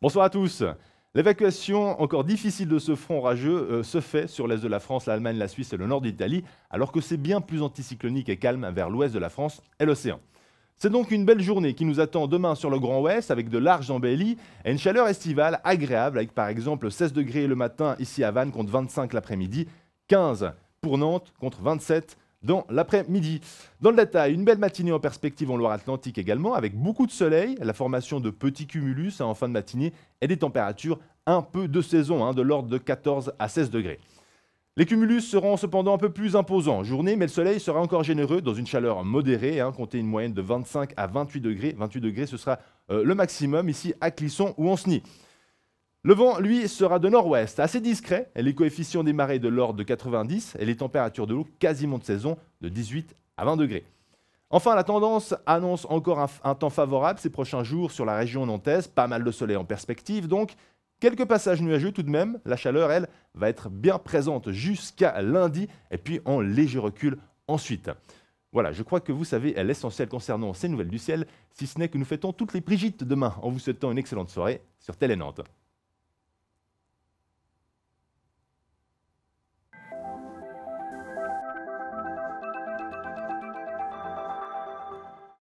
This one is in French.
Bonsoir à tous. L'évacuation encore difficile de ce front rageux, euh, se fait sur l'est de la France, l'Allemagne, la Suisse et le nord d'Italie, alors que c'est bien plus anticyclonique et calme vers l'ouest de la France et l'océan. C'est donc une belle journée qui nous attend demain sur le Grand Ouest avec de larges embellies et une chaleur estivale agréable avec par exemple 16 degrés le matin ici à Vannes contre 25 l'après-midi, 15 pour Nantes contre 27 dans l'après-midi. Dans le détail, une belle matinée en perspective en Loire-Atlantique également, avec beaucoup de soleil, la formation de petits cumulus hein, en fin de matinée et des températures un peu de saison, hein, de l'ordre de 14 à 16 degrés. Les cumulus seront cependant un peu plus imposants en journée, mais le soleil sera encore généreux dans une chaleur modérée, hein, comptez une moyenne de 25 à 28 degrés. 28 degrés, ce sera euh, le maximum ici à Clisson ou en le vent, lui, sera de nord-ouest, assez discret. Les coefficients des marées de l'ordre de 90 et les températures de l'eau quasiment de saison de 18 à 20 degrés. Enfin, la tendance annonce encore un, temps favorable ces prochains jours sur la région nantaise. Pas mal de soleil en perspective, donc quelques passages nuageux tout de même. La chaleur, elle, va être bien présente jusqu'à lundi et puis en léger recul ensuite. Voilà, je crois que vous savez l'essentiel concernant ces nouvelles du ciel, si ce n'est que nous fêtons toutes les Brigitte demain en vous souhaitant une excellente soirée sur Télé Nantes.